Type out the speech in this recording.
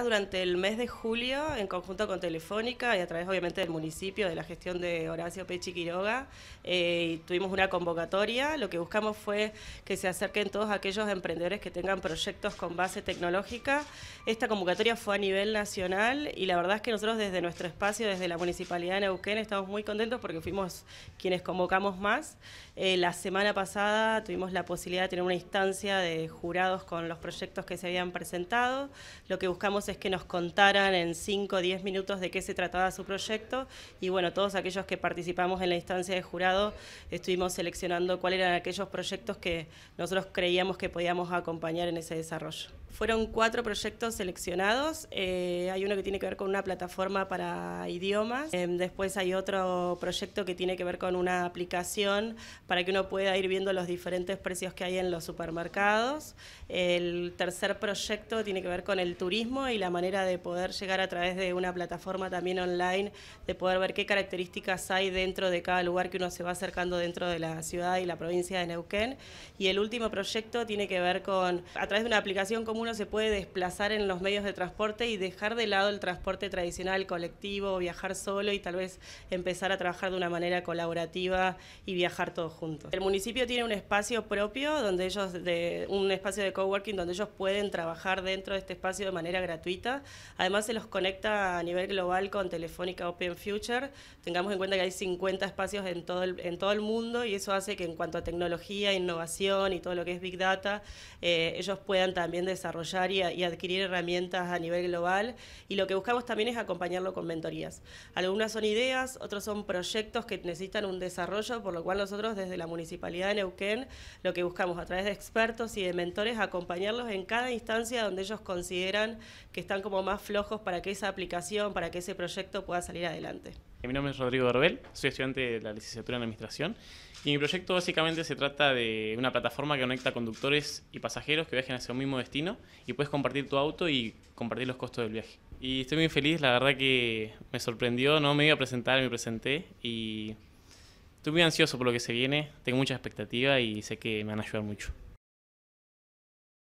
Durante el mes de julio, en conjunto con Telefónica y a través obviamente del municipio, de la gestión de Horacio Pechi Quiroga, eh, tuvimos una convocatoria. Lo que buscamos fue que se acerquen todos aquellos emprendedores que tengan proyectos con base tecnológica. Esta convocatoria fue a nivel nacional y la verdad es que nosotros desde nuestro espacio, desde la Municipalidad de Neuquén, estamos muy contentos porque fuimos quienes convocamos más. Eh, la semana pasada tuvimos la posibilidad de tener una instancia de jurados con los proyectos que se habían presentado. Lo que buscamos es que nos contaran en 5 o 10 minutos de qué se trataba su proyecto y bueno, todos aquellos que participamos en la instancia de jurado estuvimos seleccionando cuáles eran aquellos proyectos que nosotros creíamos que podíamos acompañar en ese desarrollo. Fueron cuatro proyectos seleccionados. Eh, hay uno que tiene que ver con una plataforma para idiomas. Em, después hay otro proyecto que tiene que ver con una aplicación para que uno pueda ir viendo los diferentes precios que hay en los supermercados. El tercer proyecto tiene que ver con el turismo y la manera de poder llegar a través de una plataforma también online, de poder ver qué características hay dentro de cada lugar que uno se va acercando dentro de la ciudad y la provincia de Neuquén. Y el último proyecto tiene que ver con, a través de una aplicación común, uno se puede desplazar en los medios de transporte y dejar de lado el transporte tradicional, colectivo, viajar solo y tal vez empezar a trabajar de una manera colaborativa y viajar todos juntos. El municipio tiene un espacio propio donde ellos de un espacio de coworking donde ellos pueden trabajar dentro de este espacio de manera gratuita. Además se los conecta a nivel global con Telefónica Open Future. Tengamos en cuenta que hay 50 espacios en todo el, en todo el mundo y eso hace que en cuanto a tecnología, innovación y todo lo que es big data, eh, ellos puedan también desarrollar y, adquirir herramientas a nivel global y lo que buscamos también es acompañarlo con mentorías. Algunas son ideas, otros son proyectos que necesitan un desarrollo, por lo cual nosotros desde la Municipalidad de Neuquén lo que buscamos a través de expertos y de mentores acompañarlos en cada instancia donde ellos consideran que están como más flojos para que esa aplicación, para que ese proyecto pueda salir adelante. Mi nombre es Rodrigo Orbel, soy estudiante de la licenciatura en Administración y mi proyecto básicamente se trata de una plataforma que conecta conductores y pasajeros que viajen hacia un mismo destino y puedes compartir tu auto y compartir los costos del viaje. Y estoy muy feliz, la verdad que me sorprendió, no me iba a presentar, me presenté y estoy muy ansioso por lo que se viene, tengo mucha expectativa y sé que me van a ayudar mucho.